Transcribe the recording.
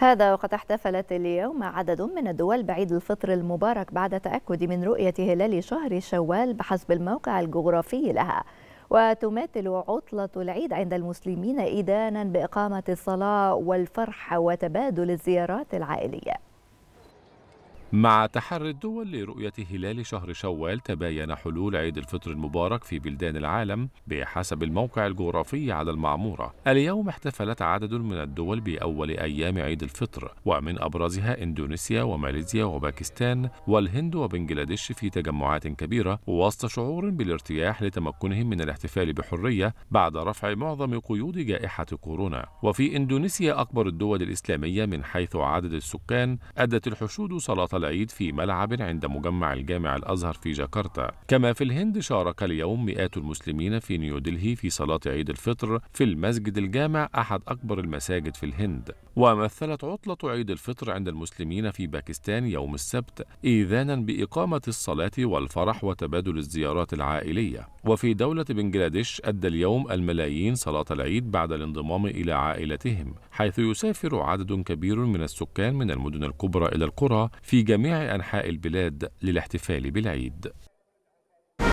هذا وقد احتفلت اليوم عدد من الدول بعيد الفطر المبارك بعد تأكد من رؤية هلال شهر شوال بحسب الموقع الجغرافي لها وتماثل عطلة العيد عند المسلمين إدانا بإقامة الصلاة والفرح وتبادل الزيارات العائلية مع تحري الدول لرؤية هلال شهر شوال تباين حلول عيد الفطر المبارك في بلدان العالم بحسب الموقع الجغرافي على المعمورة اليوم احتفلت عدد من الدول بأول أيام عيد الفطر ومن أبرزها إندونيسيا وماليزيا وباكستان والهند وبنجلاديش في تجمعات كبيرة وسط شعور بالارتياح لتمكنهم من الاحتفال بحرية بعد رفع معظم قيود جائحة كورونا وفي إندونيسيا أكبر الدول الإسلامية من حيث عدد السكان أدت الحشود صلاة العيد في ملعب عند مجمع الجامع الأزهر في جاكرتا كما في الهند شارك اليوم مئات المسلمين في نيودلهي في صلاة عيد الفطر في المسجد الجامع أحد أكبر المساجد في الهند ومثلت عطلة عيد الفطر عند المسلمين في باكستان يوم السبت إيذانا بإقامة الصلاة والفرح وتبادل الزيارات العائلية وفي دولة بنجلاديش أدى اليوم الملايين صلاة العيد بعد الانضمام إلى عائلتهم حيث يسافر عدد كبير من السكان من المدن الكبرى إلى القرى في جميع أنحاء البلاد للاحتفال بالعيد